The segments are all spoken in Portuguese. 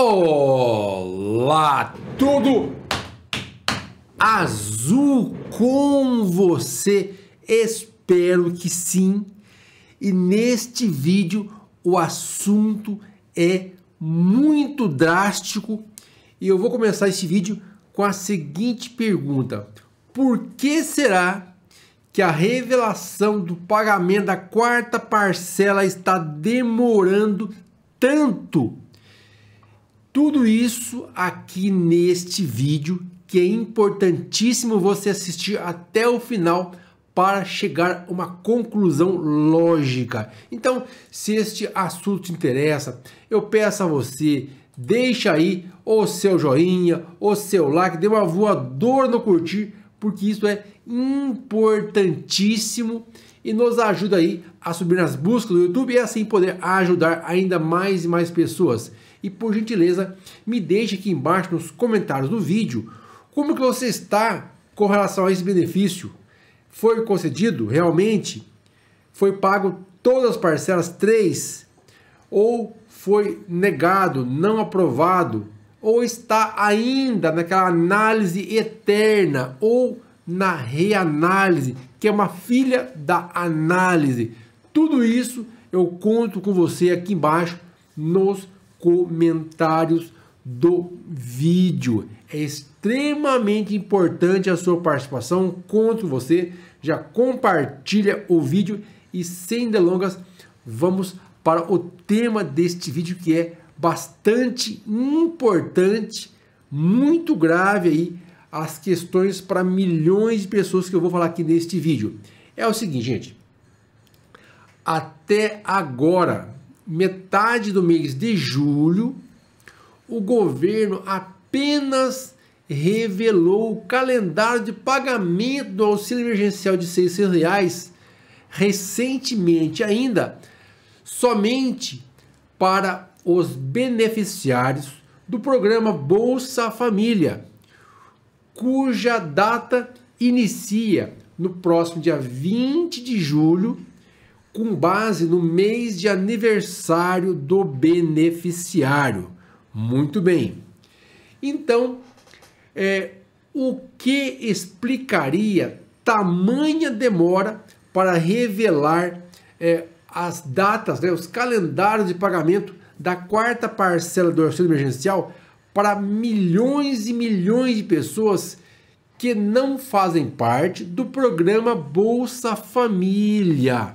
Olá, tudo azul com você? Espero que sim. E neste vídeo o assunto é muito drástico e eu vou começar este vídeo com a seguinte pergunta: Por que será que a revelação do pagamento da quarta parcela está demorando tanto? Tudo isso aqui neste vídeo que é importantíssimo você assistir até o final para chegar a uma conclusão lógica. Então, se este assunto te interessa, eu peço a você, deixa aí o seu joinha, o seu like, dê uma voadora no curtir, porque isso é importantíssimo e nos ajuda aí a subir nas buscas do YouTube e assim poder ajudar ainda mais e mais pessoas. E por gentileza, me deixe aqui embaixo nos comentários do vídeo como que você está com relação a esse benefício. Foi concedido realmente? Foi pago todas as parcelas, três? Ou foi negado, não aprovado? Ou está ainda naquela análise eterna? Ou na reanálise, que é uma filha da análise. Tudo isso eu conto com você aqui embaixo nos comentários do vídeo. É extremamente importante a sua participação. Conto com você. Já compartilha o vídeo e sem delongas, vamos para o tema deste vídeo que é bastante importante, muito grave aí as questões para milhões de pessoas que eu vou falar aqui neste vídeo. É o seguinte, gente. Até agora, metade do mês de julho, o governo apenas revelou o calendário de pagamento do auxílio emergencial de R$ reais recentemente ainda, somente para os beneficiários do programa Bolsa Família cuja data inicia no próximo dia 20 de julho, com base no mês de aniversário do beneficiário. Muito bem. Então, é, o que explicaria tamanha demora para revelar é, as datas, né, os calendários de pagamento da quarta parcela do auxílio emergencial para milhões e milhões de pessoas que não fazem parte do programa Bolsa Família.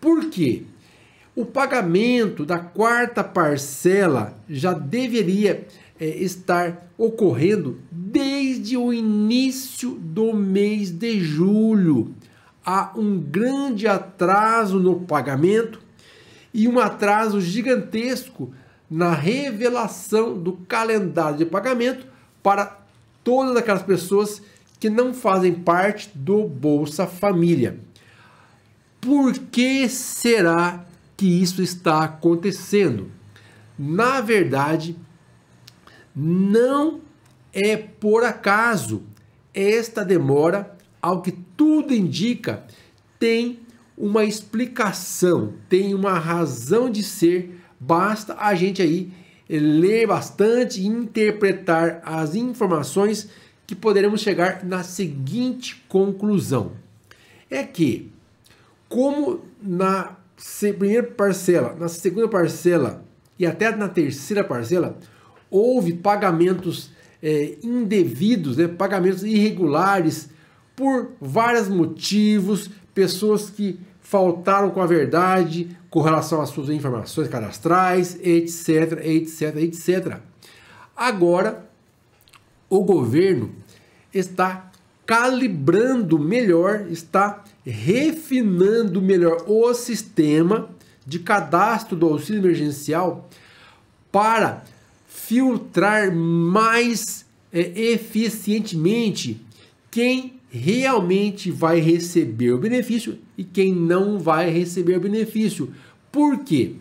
Por quê? O pagamento da quarta parcela já deveria é, estar ocorrendo desde o início do mês de julho. Há um grande atraso no pagamento e um atraso gigantesco na revelação do calendário de pagamento para todas aquelas pessoas que não fazem parte do Bolsa Família. Por que será que isso está acontecendo? Na verdade, não é por acaso. Esta demora, ao que tudo indica, tem uma explicação, tem uma razão de ser Basta a gente aí ler bastante e interpretar as informações que poderemos chegar na seguinte conclusão: é que, como na primeira parcela, na segunda parcela e até na terceira parcela, houve pagamentos é, indevidos, né, pagamentos irregulares por vários motivos, pessoas que faltaram com a verdade com relação às suas informações cadastrais, etc, etc, etc. Agora, o governo está calibrando melhor, está refinando melhor o sistema de cadastro do auxílio emergencial para filtrar mais é, eficientemente quem realmente vai receber o benefício e quem não vai receber o benefício. Por quê?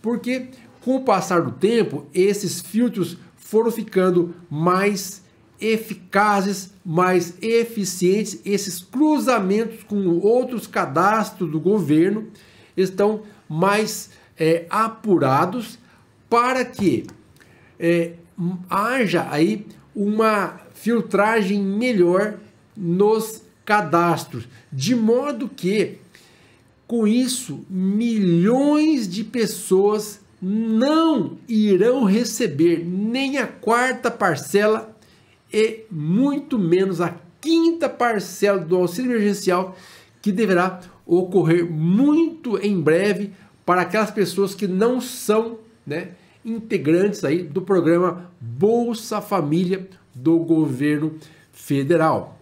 Porque com o passar do tempo, esses filtros foram ficando mais eficazes, mais eficientes, esses cruzamentos com outros cadastros do governo estão mais é, apurados para que é, haja aí uma filtragem melhor nos cadastros, de modo que com isso milhões de pessoas não irão receber nem a quarta parcela e muito menos a quinta parcela do auxílio emergencial que deverá ocorrer muito em breve para aquelas pessoas que não são, né, integrantes aí do programa Bolsa Família do governo federal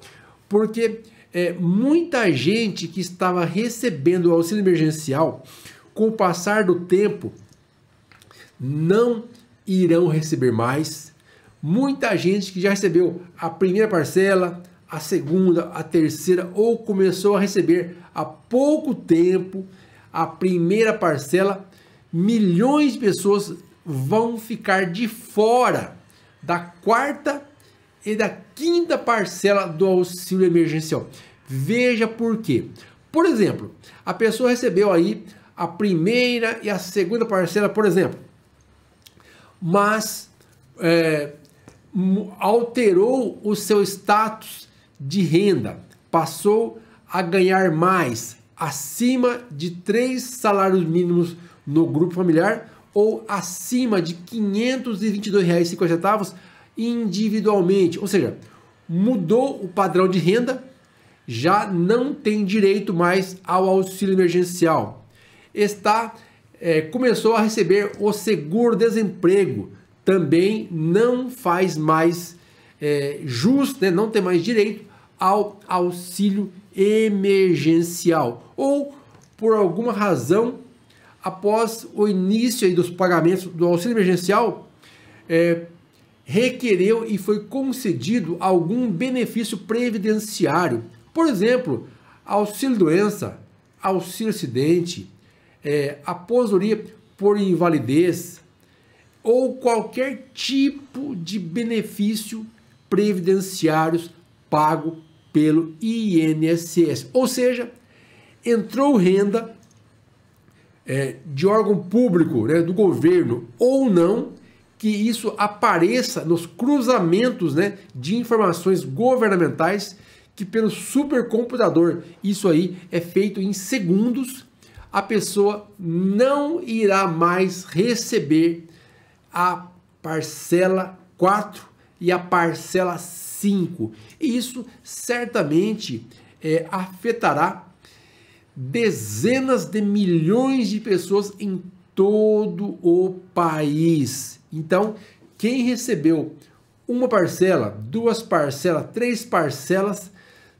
porque é, muita gente que estava recebendo o auxílio emergencial, com o passar do tempo, não irão receber mais. Muita gente que já recebeu a primeira parcela, a segunda, a terceira ou começou a receber há pouco tempo a primeira parcela, milhões de pessoas vão ficar de fora da quarta e da quinta parcela do auxílio emergencial. Veja por quê. Por exemplo, a pessoa recebeu aí a primeira e a segunda parcela, por exemplo, mas é, alterou o seu status de renda, passou a ganhar mais, acima de três salários mínimos no grupo familiar ou acima de R$ 522,50 individualmente. Ou seja, mudou o padrão de renda, já não tem direito mais ao auxílio emergencial. Está é, começou a receber o seguro-desemprego, também não faz mais é, justo, né? não tem mais direito ao auxílio emergencial. Ou, por alguma razão, após o início dos pagamentos do auxílio emergencial, é, requereu e foi concedido algum benefício previdenciário, por exemplo, auxílio-doença, auxílio-acidente, é, aposentadoria por invalidez ou qualquer tipo de benefício previdenciários pago pelo INSS. Ou seja, entrou renda é, de órgão público, né, do governo ou não, que isso apareça nos cruzamentos né, de informações governamentais que pelo supercomputador, isso aí é feito em segundos, a pessoa não irá mais receber a parcela 4 e a parcela 5. E isso certamente é, afetará dezenas de milhões de pessoas em todo o país. Então, quem recebeu uma parcela, duas parcelas, três parcelas,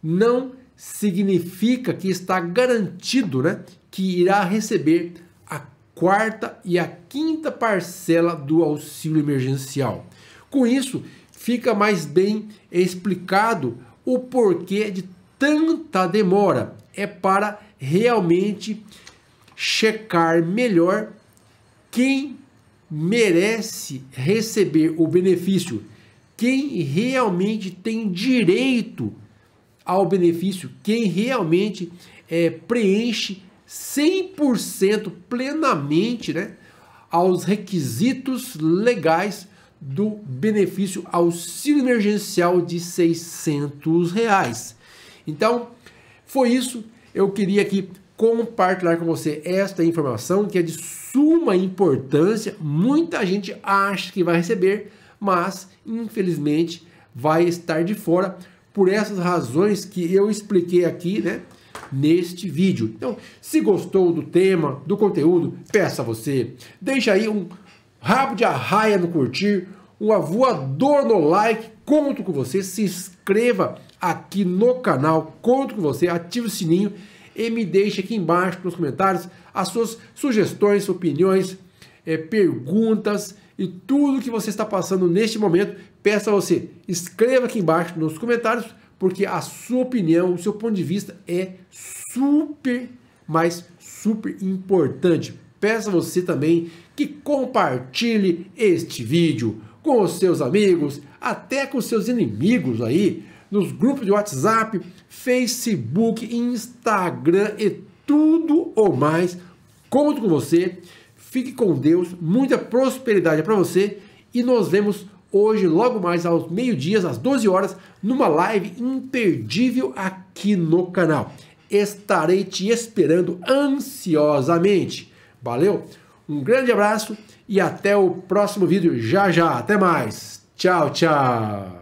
não significa que está garantido né, que irá receber a quarta e a quinta parcela do auxílio emergencial. Com isso, fica mais bem explicado o porquê de tanta demora. É para realmente checar melhor quem merece receber o benefício, quem realmente tem direito ao benefício, quem realmente é, preenche 100% plenamente né, aos requisitos legais do benefício auxílio emergencial de 600 reais. Então, foi isso. Eu queria aqui compartilhar com você esta informação que é de suma importância, muita gente acha que vai receber, mas infelizmente vai estar de fora por essas razões que eu expliquei aqui, né? Neste vídeo. Então, se gostou do tema, do conteúdo, peça a você. Deixa aí um rabo de arraia no curtir, um voador no like. Conto com você. Se inscreva aqui no canal. Conto com você. Ative o sininho e me deixe aqui embaixo nos comentários as suas sugestões, opiniões, é, perguntas e tudo que você está passando neste momento. Peço a você, escreva aqui embaixo nos comentários, porque a sua opinião, o seu ponto de vista é super, mas super importante. Peço a você também que compartilhe este vídeo com os seus amigos, até com os seus inimigos aí, nos grupos de WhatsApp, Facebook, Instagram e tudo o mais. Conto com você. Fique com Deus. Muita prosperidade para você. E nos vemos hoje, logo mais aos meio-dias, às 12 horas, numa live imperdível aqui no canal. Estarei te esperando ansiosamente. Valeu? Um grande abraço e até o próximo vídeo. Já já. Até mais. Tchau, tchau.